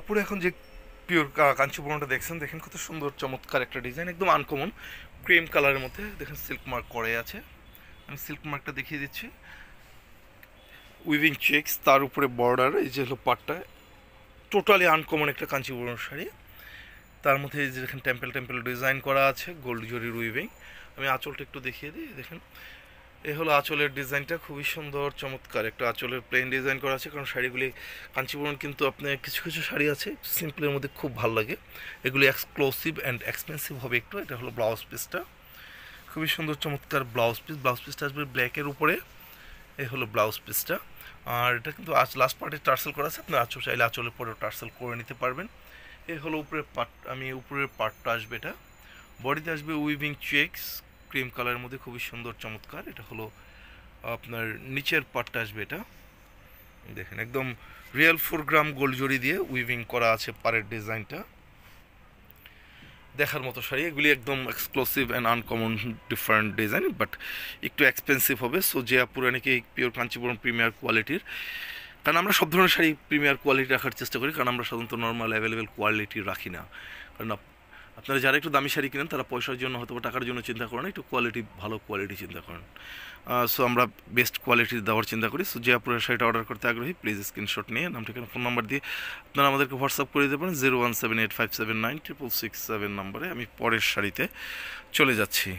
আপুরা এখন যে পিওর কাঞ্চিপুরমটা দেখছেন দেখেন কত সুন্দর চমৎকার একটা ডিজাইন একদম আনকমন ক্রিম কালারের মধ্যে দেখেন সিল্ক মার্ক করে আছে আমি সিল্ক মার্কটা দেখিয়ে দিচ্ছি উইভিং চেক্স তার উপরে বর্ডার এই যে হলো পাটটা টোটালি আনকমন একটা কাঞ্চিপুরম শাড়ি তার মধ্যে এই যে দেখেন টেম্পেল টেম্পেল ডিজাইন করা আছে গোল্ড জরির উইভিং আমি আঁচলটা একটু দেখিয়ে দিই দেখেন এ হলো আঁচলের ডিজাইনটা খুবই সুন্দর চমৎকার একটা আঁচলের প্লেন ডিজাইন করা আছে কারণ শাড়িগুলি কাঞ্চিপুরম কিন্তু আপনার কিছু কিছু শাড়ি আছে সিম্পলের মধ্যে খুব ভালো লাগে এগুলি এক্সক্লোসিভ অ্যান্ড এক্সপেন্সিভ হবে একটু এটা হলো ব্লাউজ পিসটা খুবই সুন্দর চমৎকার ব্লাউজ পিস ব্লাউজ পিসটা আসবে ব্ল্যাকের উপরে এ হলো ব্লাউজ পিসটা আর এটা কিন্তু আজ লাস্ট পার্টে টার্সেল করা আছে আপনি আঁচল চাইলে আঁচলের পরেও টার্সেল করে নিতে পারবেন এ হলো উপরের পার্ট আমি উপরের পার্টটা আসবে এটা বডিতে আসবে উইভিং চেকস ক্রিম কালারের মধ্যে খুবই সুন্দর চমৎকার এটা হলো আপনার নিচের পাটটা আসবে এটা দেখেন একদম রিয়েল ফোর গ্রাম গোল্ড জড়ি দিয়ে উইভিং করা আছে পাড়ের ডিজাইনটা দেখার মতো শাড়ি এগুলি একদম exclusive and uncommon different design but একটু এক্সপেন্সিভ হবে সো যে আপুরা নাকি পিওর কাঞ্চিপুরম প্রিমিয়ার কোয়ালিটির কারণ আমরা সব ধরনের শাড়ি প্রিমিয়ার কোয়ালিটি রাখার চেষ্টা করি কারণ আমরা সাধারণত নর্মাল অ্যাভেলেবেল কোয়ালিটি রাখি না কারণ আপনারা যারা একটু দামি শাড়ি কিনেন তারা পয়সার জন্য হয়তো টাকার জন্য চিন্তা করেন একটু কোয়ালিটি ভালো কোয়ালিটি চিন্তা করেন সো আমরা বেস্ট কোয়ালিটি দেওয়ার চিন্তা করি সো যে আপনারা শাড়িটা অর্ডার করতে আগ্রহী প্লিজ স্ক্রিনশট নিয়ে নাম ঠিকানা ফোন নাম্বার দিয়ে আপনারা আমাদেরকে হোয়াটসঅ্যাপ করে দিতে পারেন zero one seven eight five seven nine triple six seven নাম্বারে আমি পরের শাড়িতে চলে যাচ্ছি